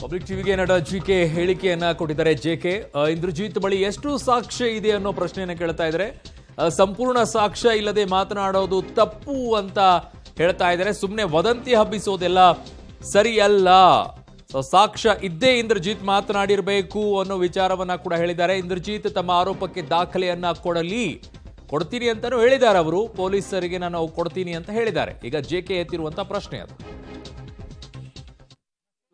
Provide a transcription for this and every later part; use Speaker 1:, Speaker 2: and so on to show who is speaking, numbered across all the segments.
Speaker 1: public ಟಿವಿಗೆ ನಟ G K ಹೇಳಿಕೆಯನ್ನ ಕೊಟ್ಟಿದ್ದಾರೆ ಜೆ ಕೆ ಇಂದ್ರಜಿತ್ ಬಳಿ ಎಷ್ಟು ಸಾಕ್ಷ್ಯ ಇದೆ ಅನ್ನೋ ಪ್ರಶ್ನೆಯನ್ನು ಕೇಳ್ತಾ ಇದ್ದಾರೆ ಸಂಪೂರ್ಣ ಸಾಕ್ಷ್ಯ ಇಲ್ಲದೆ ಮಾತನಾಡೋದು ತಪ್ಪು ಅಂತ ಹೇಳ್ತಾ ಇದ್ದಾರೆ ಸುಮ್ಮನೆ ವದಂತಿ ಹಬ್ಬಿಸೋದೆಲ್ಲ ಸರಿಯಲ್ಲ ಸಾಕ್ಷ್ಯ ಇದ್ದೇ ಇಂದ್ರಜಿತ್ ಮಾತನಾಡಿರಬೇಕು ಅನ್ನೋ ವಿಚಾರವನ್ನ ಕೂಡ ಹೇಳಿದ್ದಾರೆ ಇಂದ್ರಜಿತ್ ತಮ್ಮ ಆರೋಪಕ್ಕೆ ದಾಖಲೆಯನ್ನ ಕೊಡಲಿ ಕೊಡ್ತೀನಿ ಅಂತಾನು ಹೇಳಿದ್ದಾರೆ ಅವರು ಪೊಲೀಸರಿಗೆ ನಾನು ಕೊಡ್ತೀನಿ ಅಂತ ಹೇಳಿದ್ದಾರೆ ಈಗ ಜೆ ಕೆ ಎತ್ತಿರುವಂತಹ ಪ್ರಶ್ನೆ ಅದು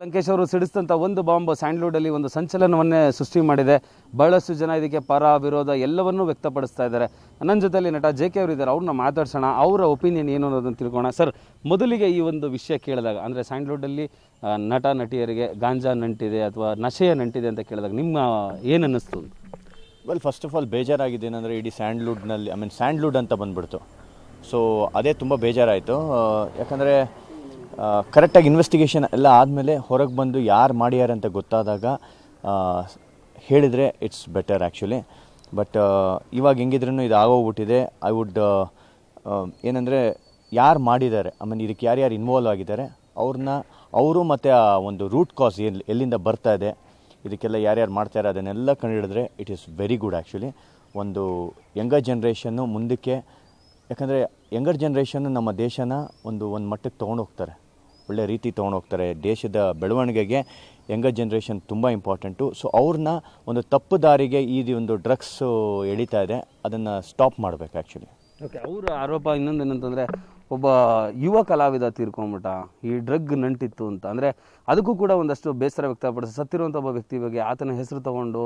Speaker 1: ಲಂಕೇಶ್ ಅವರು ಸಿಡಿಸಿದಂಥ ಒಂದು ಬಾಂಬ್ ಸ್ಯಾಂಡ್ಲ್ವುಡಲ್ಲಿ ಒಂದು ಸಂಚಲನವನ್ನೇ ಸೃಷ್ಟಿ ಮಾಡಿದೆ ಬಹಳಷ್ಟು ಜನ ಇದಕ್ಕೆ ಪರ ವಿರೋಧ ಎಲ್ಲವನ್ನೂ ವ್ಯಕ್ತಪಡಿಸ್ತಾ ಇದ್ದಾರೆ ನನ್ನ ಜೊತೆಯಲ್ಲಿ ನಟ ಜೆ ಕೆ ಅವರು ಇದ್ದಾರೆ ಅವ್ರನ್ನ ಮಾತಾಡ್ಸೋಣ ಅವರ ಒಪಿನಿಯನ್ ಏನು ಅನ್ನೋದನ್ನು ತಿಳ್ಕೋಣ ಸರ್ ಮೊದಲಿಗೆ ಈ ಒಂದು ವಿಷಯ ಕೇಳಿದಾಗ ಅಂದರೆ ಸ್ಯಾಂಡ್ಲ್ವುಡಲ್ಲಿ ನಟ ನಟಿಯರಿಗೆ ಗಾಂಜಾ ನಂಟಿದೆ ಅಥವಾ ನಶೆಯ ನಂಟಿದೆ ಅಂತ ಕೇಳಿದಾಗ ನಿಮ್ಮ ಏನನ್ನಿಸ್ತು ವೆಲ್
Speaker 2: ಫಸ್ಟ್ ಆಫ್ ಆಲ್ ಬೇಜಾರಾಗಿದೆ ಏನಂದರೆ ಇಡೀ ಸ್ಯಾಂಡ್ಲ್ವುಡ್ನಲ್ಲಿ ಐ ಮೀನ್ ಸ್ಯಾಂಡ್ಲ್ವುಡ್ ಅಂತ ಬಂದ್ಬಿಡ್ತು ಸೊ ಅದೇ ತುಂಬ ಬೇಜಾರಾಯಿತು ಯಾಕಂದರೆ ಕರೆಕ್ಟಾಗಿ ಇನ್ವೆಸ್ಟಿಗೇಷನ್ ಎಲ್ಲ ಆದಮೇಲೆ ಹೊರಗೆ ಬಂದು ಯಾರು ಮಾಡ್ಯಾರ ಅಂತ ಗೊತ್ತಾದಾಗ ಹೇಳಿದರೆ ಇಟ್ಸ್ ಬೆಟರ್ ಆ್ಯಕ್ಚುಲಿ ಬಟ್ ಇವಾಗ ಹೆಂಗಿದ್ರೂ ಇದು ಆಗೋಗ್ಬಿಟ್ಟಿದೆ ಐ ವುಡ್ ಏನಂದರೆ ಯಾರು ಮಾಡಿದ್ದಾರೆ ಆಮೇಲೆ ಇದಕ್ಕೆ ಯಾರ್ಯಾರು ಇನ್ವಾಲ್ವ್ ಆಗಿದ್ದಾರೆ ಅವ್ರನ್ನ ಅವರು ಮತ್ತು ಆ ಒಂದು ರೂಟ್ ಕಾಸ್ ಎಲ್ಲಿ ಎಲ್ಲಿಂದ ಬರ್ತಾ ಇದೆ ಇದಕ್ಕೆಲ್ಲ ಯಾರ್ಯಾರು ಮಾಡ್ತಾರೆ ಅದನ್ನೆಲ್ಲ ಕಂಡುಹಿಡಿದ್ರೆ it is very good actually ಒಂದು ಯಂಗರ್ ಜನ್ರೇಷನ್ನು ಮುಂದಕ್ಕೆ ಯಾಕಂದರೆ ಯಂಗರ್ ಜನ್ರೇಷನ್ನು ನಮ್ಮ ದೇಶನ ಒಂದು ಒಂದು ಮಟ್ಟಕ್ಕೆ ಹೋಗ್ತಾರೆ ಒಳ್ಳೆ ರೀತಿ ತೊಗೊಂಡೋಗ್ತಾರೆ ದೇಶದ ಬೆಳವಣಿಗೆಗೆ ಯಂಗರ್ ಜನ್ರೇಷನ್ ತುಂಬ ಇಂಪಾರ್ಟೆಂಟು ಸೊ ಅವ್ರನ್ನ ಒಂದು ತಪ್ಪು ದಾರಿಗೆ ಈ ಒಂದು ಡ್ರಗ್ಸು
Speaker 1: ಎಳಿತಾ ಇದೆ ಅದನ್ನು ಸ್ಟಾಪ್ ಮಾಡಬೇಕು ಆ್ಯಕ್ಚುಲಿ ಓಕೆ ಅವರ ಆರೋಪ ಇನ್ನೊಂದು ಏನಂತಂದರೆ ಒಬ್ಬ ಯುವ ಕಲಾವಿದ ತೀರ್ಕೊಂಬಿಟ್ಟ ಈ ಡ್ರಗ್ ನಂಟಿತ್ತು ಅಂತ ಅಂದರೆ ಅದಕ್ಕೂ ಕೂಡ ಒಂದಷ್ಟು ಬೇಸರ ವ್ಯಕ್ತಪಡಿಸಿ ಸತ್ತಿರುವಂಥ ಒಬ್ಬ ವ್ಯಕ್ತಿ ಬಗ್ಗೆ ಆತನ ಹೆಸರು ತಗೊಂಡು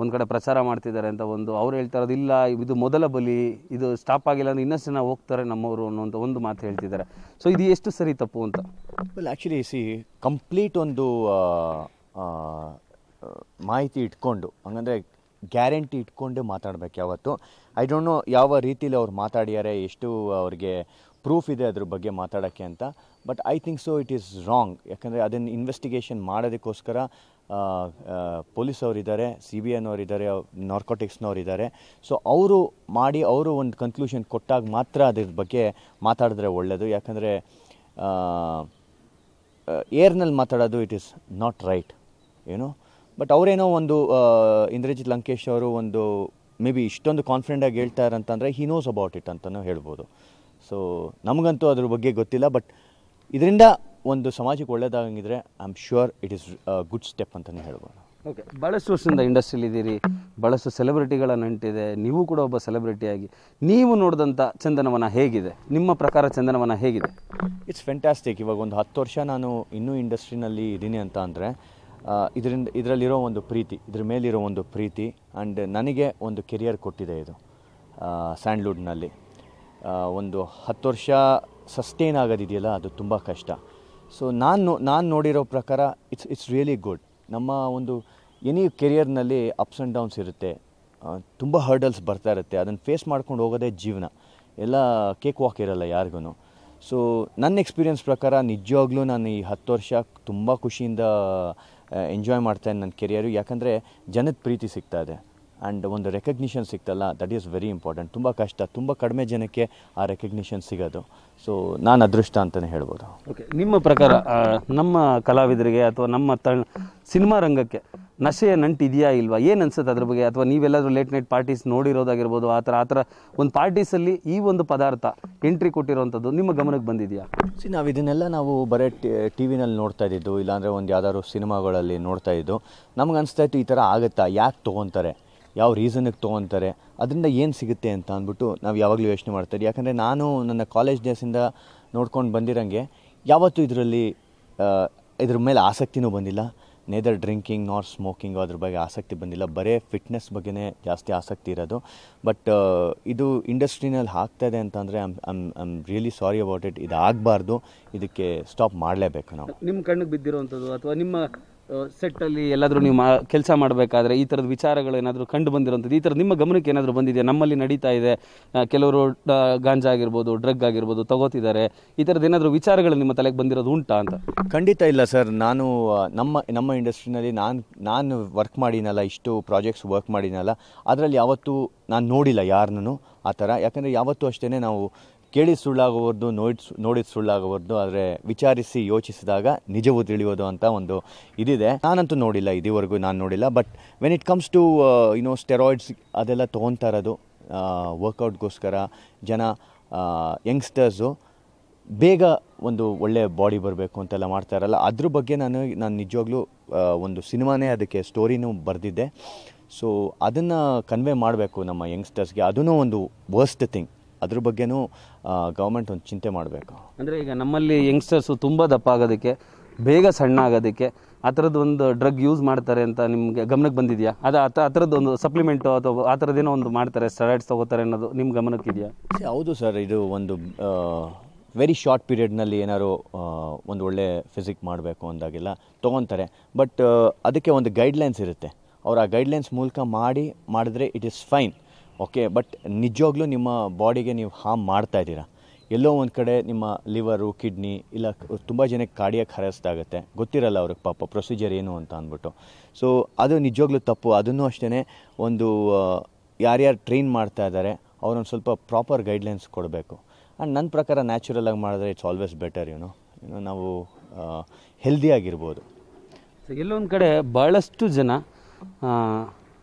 Speaker 1: ಒಂದು ಕಡೆ ಪ್ರಚಾರ ಮಾಡ್ತಿದ್ದಾರೆ ಅಂತ ಒಂದು ಅವ್ರು ಹೇಳ್ತಾ ಇರೋದು ಇಲ್ಲ ಇದು ಮೊದಲ ಬಲಿ ಇದು ಸ್ಟಾಪ್ ಆಗಿಲ್ಲ ಅಂದರೆ ಇನ್ನಷ್ಟು ಜನ ಹೋಗ್ತಾರೆ ನಮ್ಮವರು ಅನ್ನೋಂಥ ಒಂದು ಮಾತು ಹೇಳ್ತಿದ್ದಾರೆ ಸೊ ಇದು ಎಷ್ಟು ಸರಿ ತಪ್ಪು ಅಂತ ವೆಲ್ ಆ್ಯಕ್ಚುಲಿ ಸಿ ಕಂಪ್ಲೀಟ್ ಒಂದು
Speaker 2: ಮಾಹಿತಿ ಇಟ್ಕೊಂಡು ಹಂಗಂದರೆ ಗ್ಯಾರಂಟಿ ಇಟ್ಕೊಂಡೇ ಮಾತಾಡಬೇಕು ಯಾವತ್ತು ಐ ಡೋಂಟ್ ನೋ ಯಾವ ರೀತಿಯಲ್ಲಿ ಅವ್ರು ಮಾತಾಡ್ಯಾರೆ ಎಷ್ಟು ಅವ್ರಿಗೆ ಪ್ರೂಫ್ ಇದೆ ಅದ್ರ ಬಗ್ಗೆ ಮಾತಾಡೋಕ್ಕೆ ಅಂತ but I think so it is wrong ಯಾಕಂದರೆ ಅದನ್ನು ಇನ್ವೆಸ್ಟಿಗೇಷನ್ ಮಾಡೋದಕ್ಕೋಸ್ಕರ ಪೊಲೀಸ್ ಅವರಿದ್ದಾರೆ ಸಿ ಬಿ ಐನವರಿದ್ದಾರೆ ಇದ್ದಾರೆ ಸೊ ಅವರು ಮಾಡಿ ಅವರು ಒಂದು ಕನ್ಕ್ಲೂಷನ್ ಕೊಟ್ಟಾಗ ಮಾತ್ರ ಅದ್ರ ಬಗ್ಗೆ ಮಾತಾಡಿದ್ರೆ ಒಳ್ಳೆಯದು ಯಾಕಂದರೆ ಏರ್ನಲ್ಲಿ ಮಾತಾಡೋದು ಇಟ್ ಈಸ್ ನಾಟ್ ರೈಟ್ ಏನು ಬಟ್ ಅವರೇನೋ ಒಂದು ಇಂದ್ರಜಿತ್ ಲಂಕೇಶ್ ಅವರು ಒಂದು ಮೇ ಬಿ ಇಷ್ಟೊಂದು ಕಾನ್ಫಿಡೆಂಟಾಗಿ ಹೇಳ್ತಾ ಇರಂತಂದರೆ ಹಿ ನೋಸ್ ಅಬೌಟ್ ಇಟ್ ಅಂತಲೂ ಹೇಳ್ಬೋದು ಸೊ ನಮಗಂತೂ ಅದ್ರ ಬಗ್ಗೆ ಗೊತ್ತಿಲ್ಲ ಬಟ್ ಇದರಿಂದ ಒಂದು ಸಮಾಜಕ್ಕೆ ಒಳ್ಳೆಯದಾಗಿದ್ರೆ I am sure it is good step ಅಂತಲೇ
Speaker 1: ಹೇಳ್ಬೋದು ಓಕೆ ಭಾಳಷ್ಟು ವರ್ಷದಿಂದ ಇಂಡಸ್ಟ್ರಿಯಲ್ಲಿ ಇದ್ದೀರಿ ಭಾಳಷ್ಟು ಸೆಲೆಬ್ರಿಟಿಗಳ ನಂಟಿದೆ ನೀವು ಕೂಡ ಒಬ್ಬ ಸೆಲೆಬ್ರಿಟಿಯಾಗಿ ನೀವು ನೋಡಿದಂಥ ಚಂದನವನ ಹೇಗಿದೆ ನಿಮ್ಮ ಪ್ರಕಾರ ಚಂದನವನ ಹೇಗಿದೆ ಇಟ್ಸ್ ಫ್ಯಾಂಟಾಸ್ಟಿಕ್ ಇವಾಗ ಒಂದು ಹತ್ತು ವರ್ಷ ನಾನು ಇನ್ನೂ ಇಂಡಸ್ಟ್ರಿನಲ್ಲಿ ಇದ್ದೀನಿ ಅಂತ ಅಂದರೆ
Speaker 2: ಇದರಿಂದ ಇದರಲ್ಲಿರೋ ಒಂದು ಪ್ರೀತಿ ಇದ್ರ ಮೇಲಿರೋ ಒಂದು ಪ್ರೀತಿ ಆ್ಯಂಡ್ ನನಗೆ ಒಂದು ಕೆರಿಯರ್ ಕೊಟ್ಟಿದೆ ಇದು ಸ್ಯಾಂಡ್ಲ್ವುಡ್ನಲ್ಲಿ ಒಂದು ಹತ್ತು ವರ್ಷ ಸಸ್ಟೇನ್ ಆಗೋದಿದೆಯಲ್ಲ ಅದು ತುಂಬ ಕಷ್ಟ ಸೊ ನಾನು ನಾನು ನೋಡಿರೋ ಪ್ರಕಾರ ಇಟ್ಸ್ ಇಟ್ಸ್ ರಿಯಲಿ ಗುಡ್ ನಮ್ಮ ಒಂದು ಎನಿ ಕೆರಿಯರ್ನಲ್ಲಿ ಅಪ್ಸ್ ಆ್ಯಂಡ್ ಡೌನ್ಸ್ ಇರುತ್ತೆ ತುಂಬ ಹರ್ಡಲ್ಸ್ ಬರ್ತಾ ಇರುತ್ತೆ ಅದನ್ನು ಫೇಸ್ ಮಾಡ್ಕೊಂಡು ಹೋಗೋದೇ ಜೀವನ ಎಲ್ಲ ಕೇಕ್ ವಾಕ್ ಇರಲ್ಲ ಯಾರಿಗೂ ಸೊ ನನ್ನ ಎಕ್ಸ್ಪೀರಿಯನ್ಸ್ ಪ್ರಕಾರ ನಿಜವಾಗ್ಲೂ ನಾನು ಈ ಹತ್ತು ವರ್ಷ ತುಂಬ ಖುಷಿಯಿಂದ ಎಂಜಾಯ್ ಮಾಡ್ತಾಯಿದ್ದೀನಿ ನನ್ನ ಕೆರಿಯರು ಯಾಕಂದರೆ ಜನದ ಪ್ರೀತಿ ಸಿಗ್ತಾ ಇದೆ ಆ್ಯಂಡ್ ಒಂದು ರೆಕಗ್ನಿಷನ್ ಸಿಕ್ತಲ್ಲ ದಟ್ ಈಸ್ ವೆರಿ ಇಂಪಾರ್ಟೆಂಟ್ ತುಂಬ ಕಷ್ಟ ತುಂಬ ಕಡಿಮೆ ಜನಕ್ಕೆ ಆ ರೆಕಗ್ನಿಷನ್ ಸಿಗೋದು ಸೊ ನಾನು ಅದೃಷ್ಟ ಅಂತಲೇ ಹೇಳ್ಬೋದು
Speaker 1: ಓಕೆ ನಿಮ್ಮ ಪ್ರಕಾರ ನಮ್ಮ ಕಲಾವಿದರಿಗೆ ಅಥವಾ ನಮ್ಮ ತ ಸಿನಿಮಾ ರಂಗಕ್ಕೆ ನಶೆಯ ನಂಟಿದೆಯಾ ಇಲ್ವಾ ಏನು ಅನ್ಸುತ್ತೆ ಅದ್ರ ಬಗ್ಗೆ ಅಥವಾ ನೀವೆಲ್ಲಾದರೂ ಲೇಟ್ ನೈಟ್ ಪಾರ್ಟೀಸ್ ನೋಡಿರೋದಾಗಿರ್ಬೋದು ಆ ಥರ ಆ ಥರ ಒಂದು ಪಾರ್ಟೀಸಲ್ಲಿ ಈ ಒಂದು ಪದಾರ್ಥ ಎಂಟ್ರಿ ಕೊಟ್ಟಿರೋವಂಥದ್ದು ನಿಮ್ಮ ಗಮನಕ್ಕೆ ಬಂದಿದೆಯಾ ಸಿ ನಾವು ಇದನ್ನೆಲ್ಲ ನಾವು
Speaker 2: ಬರೀ ಟಿ ವಿನಲ್ಲಿ ನೋಡ್ತಾ ಇದ್ದಿದ್ದು ಇಲ್ಲಾಂದರೆ ಒಂದು ಯಾವ್ದಾದ್ರು ಸಿನಿಮಾಗಳಲ್ಲಿ ನೋಡ್ತಾ ಇದ್ದು ನಮ್ಗೆ ಅನಿಸ್ತಾ ಇತ್ತು ಈ ಥರ ಆಗುತ್ತಾ ಯಾಕೆ ತೊಗೊತಾರೆ ಯಾವ ರೀಸನಿಗೆ ತೊಗೊತಾರೆ ಅದರಿಂದ ಏನು ಸಿಗುತ್ತೆ ಅಂತ ಅಂದ್ಬಿಟ್ಟು ನಾವು ಯಾವಾಗಲೂ ಯೋಚನೆ ಮಾಡ್ತಾರೆ ಯಾಕಂದರೆ ನಾನು ನನ್ನ ಕಾಲೇಜ್ ಡೇಸಿಂದ ನೋಡ್ಕೊಂಡು ಬಂದಿರೋಂಗೆ ಯಾವತ್ತೂ ಇದರಲ್ಲಿ ಇದ್ರ ಮೇಲೆ ಆಸಕ್ತಿನೂ ಬಂದಿಲ್ಲ ನೇದರ್ ಡ್ರಿಂಕಿಂಗ್ ನಾರ್ ಸ್ಮೋಕಿಂಗ್ ಅದ್ರ ಬಗ್ಗೆ ಆಸಕ್ತಿ ಬಂದಿಲ್ಲ ಬರೇ ಫಿಟ್ನೆಸ್ ಬಗ್ಗೆನೇ ಜಾಸ್ತಿ ಆಸಕ್ತಿ ಇರೋದು ಬಟ್ ಇದು ಇಂಡಸ್ಟ್ರಿನಲ್ಲಿ ಇದೆ ಅಂತಂದರೆ um I I'm really sorry
Speaker 1: about it ಇದು ಆಗಬಾರ್ದು ಇದಕ್ಕೆ ಸ್ಟಾಪ್ ಮಾಡಲೇಬೇಕು ನಾವು ನಿಮ್ಮ ಕಣ್ಣಿಗೆ ಬಿದ್ದಿರೋವಂಥದ್ದು ಅಥವಾ ನಿಮ್ಮ ಸೆಟ್ಟಲ್ಲಿ ಎಲ್ಲಾದರೂ ನೀವು ಮಾ ಕೆಲಸ ಮಾಡಬೇಕಾದ್ರೆ ಈ ಥರದ ವಿಚಾರಗಳು ಏನಾದರೂ ಕಂಡು ಬಂದಿರೋಂಥದ್ದು ಈ ಥರ ನಿಮ್ಮ ಗಮನಕ್ಕೆ ಏನಾದರೂ ಬಂದಿದೆ ನಮ್ಮಲ್ಲಿ ನಡೀತಾ ಇದೆ ಕೆಲವರು ಗಾಂಜಾ ಆಗಿರ್ಬೋದು ಡ್ರಗ್ ಆಗಿರ್ಬೋದು ತಗೋತಿದ್ದಾರೆ ಈ ಥರದ್ದು ಏನಾದರೂ ವಿಚಾರಗಳು ನಿಮ್ಮ ತಲೆಗೆ ಬಂದಿರೋದು ಉಂಟಾ ಅಂತ
Speaker 2: ಖಂಡಿತ ಇಲ್ಲ ಸರ್ ನಾನು ನಮ್ಮ ನಮ್ಮ ಇಂಡಸ್ಟ್ರಿನಲ್ಲಿ ನಾನು ನಾನು ವರ್ಕ್ ಮಾಡಿನಲ್ಲ ಇಷ್ಟು ಪ್ರಾಜೆಕ್ಟ್ಸ್ ವರ್ಕ್ ಮಾಡಿನಲ್ಲ ಅದರಲ್ಲಿ ಯಾವತ್ತೂ ನಾನು ನೋಡಿಲ್ಲ ಯಾರನ್ನೂ ಆ ಥರ ಯಾಕಂದರೆ ಯಾವತ್ತೂ ಅಷ್ಟೇ ನಾವು ಕೇಳಿ ಸುಳ್ಳಾಗಬಾರ್ದು ನೋಡಿ ನೋಡಿದ ಸುಳ್ಳಾಗವರ್ದು ಆದರೆ ವಿಚಾರಿಸಿ ಯೋಚಿಸಿದಾಗ ನಿಜವು ತಿಳಿಯೋದು ಅಂತ ಒಂದು ಇದಿದೆ ನಾನಂತೂ ನೋಡಿಲ್ಲ ಇದುವರೆಗೂ ನಾನು ನೋಡಿಲ್ಲ but when it comes to you know steroids ಅದೆಲ್ಲ ತೊಗೊತಾ ಇರೋದು ವರ್ಕೌಟ್ಗೋಸ್ಕರ ಜನ ಯಂಗ್ಸ್ಟರ್ಸು ಬೇಗ ಒಂದು ಒಳ್ಳೆ ಬಾಡಿ ಬರಬೇಕು ಅಂತೆಲ್ಲ ಮಾಡ್ತಾ ಅದ್ರ ಬಗ್ಗೆ ನಾನು ನಾನು ನಿಜವಾಗ್ಲೂ ಒಂದು ಸಿನಿಮಾನೇ ಅದಕ್ಕೆ ಸ್ಟೋರಿನೂ ಬರೆದಿದ್ದೆ ಸೊ ಅದನ್ನು ಕನ್ವೆ ಮಾಡಬೇಕು ನಮ್ಮ ಯಂಗ್ಸ್ಟರ್ಸ್ಗೆ ಅದೂ ಒಂದು ವರ್ಸ್ಟ್ ಥಿಂಗ್ ಅದ್ರ ಬಗ್ಗೆನೂ ಗೌರ್ಮೆಂಟ್ ಒಂದು ಚಿಂತೆ ಮಾಡಬೇಕು
Speaker 1: ಅಂದರೆ ಈಗ ನಮ್ಮಲ್ಲಿ ಯಂಗ್ಸ್ಟರ್ಸು ತುಂಬ ದಪ್ಪ ಆಗೋದಕ್ಕೆ ಬೇಗ ಸಣ್ಣ ಆಗೋದಕ್ಕೆ ಆ ಥರದ್ದು ಒಂದು ಡ್ರಗ್ ಯೂಸ್ ಮಾಡ್ತಾರೆ ಅಂತ ನಿಮಗೆ ಗಮನಕ್ಕೆ ಬಂದಿದೆಯಾ ಅದು ಆ ಥರದ್ದು ಒಂದು ಸಪ್ಲಿಮೆಂಟು ಅಥವಾ ಆ ಥರದ್ದೇನೋ ಒಂದು ಮಾಡ್ತಾರೆ ಸ್ಟೆರಾಯ್ಡ್ಸ್ ತೊಗೋತಾರೆ ಅನ್ನೋದು ನಿಮ್ಮ ಗಮನಕ್ಕಿದೆಯಾ
Speaker 2: ಹೌದು ಸರ್ ಇದು ಒಂದು ವೆರಿ ಶಾರ್ಟ್ ಪೀರಿಯಡ್ನಲ್ಲಿ ಏನಾದರೂ ಒಂದು ಒಳ್ಳೆ ಫಿಸಿಕ್ ಮಾಡಬೇಕು ಅಂದಾಗೆಲ್ಲ ತೊಗೊತಾರೆ ಬಟ್ ಅದಕ್ಕೆ ಒಂದು ಗೈಡ್ಲೈನ್ಸ್ ಇರುತ್ತೆ ಅವ್ರು ಆ ಗೈಡ್ಲೈನ್ಸ್ ಮೂಲಕ ಮಾಡಿ ಮಾಡಿದ್ರೆ it is fine okay but ನಿಜವಾಗ್ಲೂ ನಿಮ್ಮ ಬಾಡಿಗೆ ನೀವು ಹಾರ್ಮ್ ಮಾಡ್ತಾ ಇದ್ದೀರಾ ಎಲ್ಲೋ ಒಂದು ಕಡೆ ನಿಮ್ಮ ಲಿವರು ಕಿಡ್ನಿ ಇಲ್ಲ ತುಂಬ ಜನಕ್ಕೆ ಕಾರ್ಡಿಯಾಕ್ ಹರಸ್ತಾಗುತ್ತೆ ಗೊತ್ತಿರಲ್ಲ ಅವ್ರಿಗೆ ಪಾಪ ಪ್ರೊಸೀಜರ್ ಏನು ಅಂತ ಅಂದ್ಬಿಟ್ಟು ಸೊ ಅದು ನಿಜವಾಗ್ಲೂ ತಪ್ಪು ಅದನ್ನು ಅಷ್ಟೇ ಒಂದು ಯಾರ್ಯಾರು ಟ್ರೈನ್ ಮಾಡ್ತಾ ಇದ್ದಾರೆ ಅವ್ರೊಂದು ಸ್ವಲ್ಪ ಪ್ರಾಪರ್ ಗೈಡ್ಲೈನ್ಸ್ ಕೊಡಬೇಕು ಆ್ಯಂಡ್ ನನ್ನ ಪ್ರಕಾರ ನ್ಯಾಚುರಲಾಗಿ ಮಾಡಿದ್ರೆ ಇಟ್ಸ್ ಆಲ್ವೇಸ್ ಬೆಟರ್ ಏನು ಏನೋ ನಾವು ಹೆಲ್ದಿಯಾಗಿರ್ಬೋದು
Speaker 1: ಎಲ್ಲೊಂದು ಕಡೆ ಭಾಳಷ್ಟು ಜನ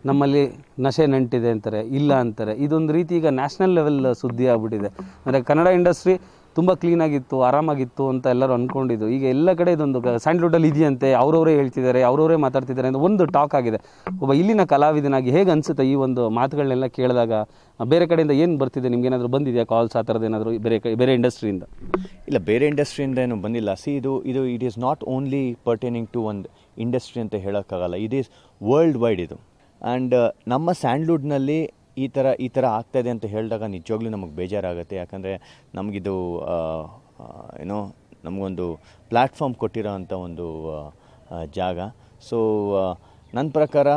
Speaker 1: ನಮ್ಮಲ್ಲಿ ನಶೆ ನಂಟಿದೆ ಅಂತಾರೆ ಇಲ್ಲ ಅಂತಾರೆ ಇದೊಂದು ರೀತಿ ಈಗ ನ್ಯಾಷನಲ್ ಲೆವೆಲ್ ಸುದ್ದಿ ಆಗ್ಬಿಟ್ಟಿದೆ ಅಂದರೆ ಕನ್ನಡ ಇಂಡಸ್ಟ್ರಿ ತುಂಬ ಕ್ಲೀನಾಗಿತ್ತು ಆರಾಮಾಗಿತ್ತು ಅಂತ ಎಲ್ಲರೂ ಅಂದ್ಕೊಂಡಿದ್ದು ಈಗ ಎಲ್ಲ ಕಡೆ ಇದೊಂದು ಸ್ಯಾಂಡ್ಲ್ವುಡಲ್ಲಿ ಇದೆಯಂತೆ ಅವರವರೇ ಹೇಳ್ತಿದ್ದಾರೆ ಅವರವರೇ ಮಾತಾಡ್ತಿದ್ದಾರೆ ಅಂತ ಒಂದು ಟಾಕ್ ಆಗಿದೆ ಒಬ್ಬ ಇಲ್ಲಿನ ಕಲಾವಿದನಾಗಿ ಹೇಗೆ ಅನಿಸುತ್ತೆ ಈ ಒಂದು ಮಾತುಗಳನ್ನೆಲ್ಲ ಕೇಳಿದಾಗ ಬೇರೆ ಕಡೆಯಿಂದ ಏನು ಬರ್ತಿದೆ ನಿಮ್ಗೇನಾದರೂ ಬಂದಿದೆಯಾ ಕಾಲ್ಸ್ ಆ ಥರದ್ದು ಏನಾದರೂ ಬೇರೆ ಬೇರೆ ಇಂಡಸ್ಟ್ರಿಯಿಂದ ಇಲ್ಲ ಬೇರೆ ಇಂಡಸ್ಟ್ರಿಯಿಂದ ಏನು ಬಂದಿಲ್ಲ ಸಿ ಇದು ಇದು it is not only pertaining to ಒಂದು
Speaker 2: ಇಂಡಸ್ಟ್ರಿ ಅಂತ ಹೇಳೋಕ್ಕಾಗಲ್ಲ ಇಟ್ ಈಸ್ ವರ್ಲ್ಡ್ ವೈಡ್ ಇದು ಆ್ಯಂಡ್ uh, ನಮ್ಮ ಸ್ಯಾಂಡ್ಲ್ವುಡ್ನಲ್ಲಿ ಈ ಥರ ಈ ಥರ ಆಗ್ತಾಯಿದೆ ಅಂತ ಹೇಳಿದಾಗ ನಿಜವಾಗ್ಲೂ ನಮಗೆ ಬೇಜಾರಾಗುತ್ತೆ ಯಾಕಂದರೆ ನಮಗಿದು ಏನೋ ನಮಗೊಂದು ಪ್ಲ್ಯಾಟ್ಫಾರ್ಮ್ ಕೊಟ್ಟಿರೋ ಅಂಥ ಒಂದು ಜಾಗ ಸೊ ನನ್ನ ಪ್ರಕಾರ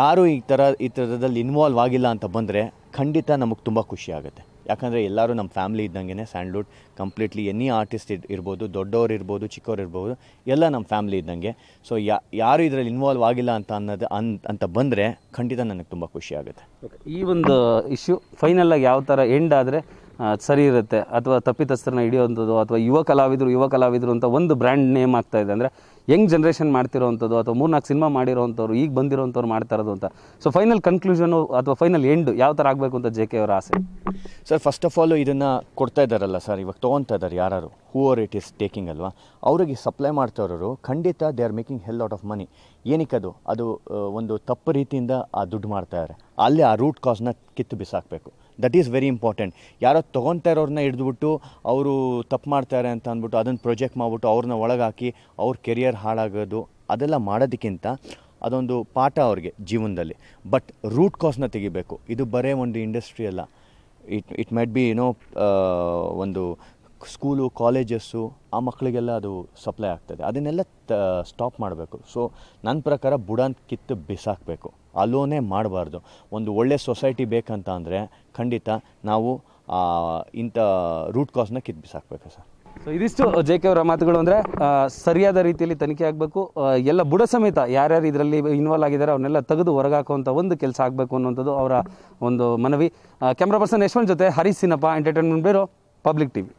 Speaker 2: ಯಾರೂ ಈ ಥರ ಈ ಥರದಲ್ಲಿ ಇನ್ವಾಲ್ವ್ ಆಗಿಲ್ಲ ಅಂತ ಬಂದರೆ ಖಂಡಿತ ನಮಗೆ ತುಂಬ ಖುಷಿ ಆಗುತ್ತೆ ಯಾಕಂದರೆ ಎಲ್ಲರೂ ನಮ್ಮ ಫ್ಯಾಮ್ಲಿ ಇದ್ದಂಗೆ ಸ್ಯಾಂಡ್ಲ್ವುಡ್ ಕಂಪ್ಲೀಟ್ಲಿ ಎನಿ ಆರ್ಟಿಸ್ಟ್ ಇರ್ಬೋದು ದೊಡ್ಡವ್ರು ಇರ್ಬೋದು ಚಿಕ್ಕವ್ರು ಇರ್ಬೋದು ಎಲ್ಲ ನಮ್ಮ ಫ್ಯಾಮ್ಲಿ ಇದ್ದಂಗೆ ಸೊ ಯಾ ಯಾರು ಇದರಲ್ಲಿ ಇನ್ವಾಲ್ವ್ ಆಗಿಲ್ಲ ಅಂತ ಅನ್ನೋದು ಅನ್ ಅಂತ ಬಂದರೆ ಖಂಡಿತ ನನಗೆ ತುಂಬ ಖುಷಿ ಆಗುತ್ತೆ
Speaker 1: ಈ ಒಂದು ಇಶ್ಯೂ ಫೈನಲಾಗಿ ಯಾವ ಥರ ಎಂಡ್ ಆದರೆ ಸರಿ ಇರುತ್ತೆ ಅಥವಾ ತಪ್ಪಿತಸ್ಥರನ್ನ ಹಿಡಿಯೋವಂಥದ್ದು ಅಥವಾ ಯುವ ಕಲಾವಿದರು ಯುವ ಕಲಾವಿದರು ಅಂತ ಒಂದು ಬ್ರ್ಯಾಂಡ್ ನೇಮ್ ಆಗ್ತಾ ಇದೆ ಅಂದರೆ ಯಂಗ್ ಜನ್ರೇಷನ್ ಮಾಡ್ತಿರೋವಂಥದ್ದು ಅಥವಾ ಮೂರ್ನಾಲ್ಕು ಸಿನಿಮಾ ಮಾಡಿರೋವಂಥವ್ರು ಈಗ ಬಂದಿರೋವಂಥವ್ರು ಮಾಡ್ತಾ ಇರೋದು ಅಂತ ಸೊ ಫೈನಲ್ ಕನ್ಕ್ಲೂಷನು ಅಥವಾ ಫೈನಲ್ ಎಂಡ್ ಯಾವ ಥರ ಆಗಬೇಕು ಅಂತ ಜೆ ಕೆ ಅವರ ಆಸೆ ಸರ್ ಫಸ್ಟ್ ಆಫ್ ಆಲ್ ಇದನ್ನು ಕೊಡ್ತಾ
Speaker 2: ಇದ್ದಾರಲ್ಲ ಸರ್ ಇವಾಗ ತೊಗೊತಾ ಇದ್ದಾರೆ ಯಾರು who are it is taking ಅಲ್ವಾ ಅವರಿಗೆ ಸಪ್ಲೈ ಮಾಡ್ತಾ ಇರೋರು ಖಂಡಿತ they are making hell out of money ಏನಕ್ಕೆ ಅದು ಅದು ಒಂದು ತಪ್ಪು ರೀತಿಯಿಂದ ಆ ದುಡ್ಡು ಮಾಡ್ತಾಯಿದ್ದಾರೆ ಅಲ್ಲಿ ಆ ರೂಟ್ ಕಾಸ್ನ ಕಿತ್ತು ಬಿಸಾಕಬೇಕು ದಟ್ ಈಸ್ ವೆರಿ ಇಂಪಾರ್ಟೆಂಟ್ ಯಾರೋ ತೊಗೊತಾ ಇರೋರನ್ನ ಹಿಡಿದ್ಬಿಟ್ಟು ಅವರು ತಪ್ಪು ಮಾಡ್ತಾರೆ ಅಂತ ಅಂದ್ಬಿಟ್ಟು ಅದನ್ನು ಪ್ರೊಜೆಕ್ಟ್ ಮಾಡಿಬಿಟ್ಟು ಅವ್ರನ್ನ ಒಳಗಾಕಿ ಅವ್ರ ಕೆರಿಯರ್ ಹಾಳಾಗೋದು ಅದೆಲ್ಲ ಮಾಡೋದಕ್ಕಿಂತ ಅದೊಂದು ಪಾಠ ಅವ್ರಿಗೆ ಜೀವನದಲ್ಲಿ ಬಟ್ ರೂಟ್ ಕಾಸ್ನ ತೆಗಿಬೇಕು ಇದು ಬರೇ ಒಂದು ಇಂಡಸ್ಟ್ರಿ ಅಲ್ಲ ಇಟ್ ಇಟ್ ಮೈಟ್ ಬಿ ಏನೋ ಒಂದು ಸ್ಕೂಲು ಕಾಲೇಜಸ್ಸು ಆ ಮಕ್ಕಳಿಗೆಲ್ಲ ಅದು ಸಪ್ಲೈ ಆಗ್ತದೆ ಅದನ್ನೆಲ್ಲ ಸ್ಟಾಪ್ ಮಾಡಬೇಕು ಸೊ ನನ್ನ ಪ್ರಕಾರ ಬುಡಾನ್ ಕಿತ್ತು ಬಿಸಾಕಬೇಕು ಅಲೋನೇ ಮಾಡಬಾರ್ದು ಒಂದು ಒಳ್ಳೆ ಸೊಸೈಟಿ ಬೇಕಂತ ಅಂದರೆ ಖಂಡಿತ ನಾವು ಇಂಥ ರೂಟ್ ಕಾಸ್ನ ಕಿತ್ತು ಬಿಸಾಕಬೇಕು ಸರ್
Speaker 1: ಸೊ ಇದಿಷ್ಟು ಜೆ ಕೆ ಅವರ ಮಾತುಗಳು ಅಂದರೆ ಸರಿಯಾದ ರೀತಿಯಲ್ಲಿ ತನಿಖೆ ಆಗಬೇಕು ಎಲ್ಲ ಬುಡ ಸಮೇತ ಯಾರ್ಯಾರು ಇದರಲ್ಲಿ ಇನ್ವಾಲ್ವ್ ಆಗಿದ್ದಾರೆ ಅವನ್ನೆಲ್ಲ ತೆಗೆದು ಹೊರಗಾಕುವಂಥ ಒಂದು ಕೆಲಸ ಆಗಬೇಕು ಅನ್ನೋಂಥದ್ದು ಅವರ ಒಂದು ಮನವಿ ಕ್ಯಾಮ್ರಾ ಪರ್ಸನ್ ಯಶವಂತ್ ಜೊತೆ Harish Sinappa entertainment bureau public TV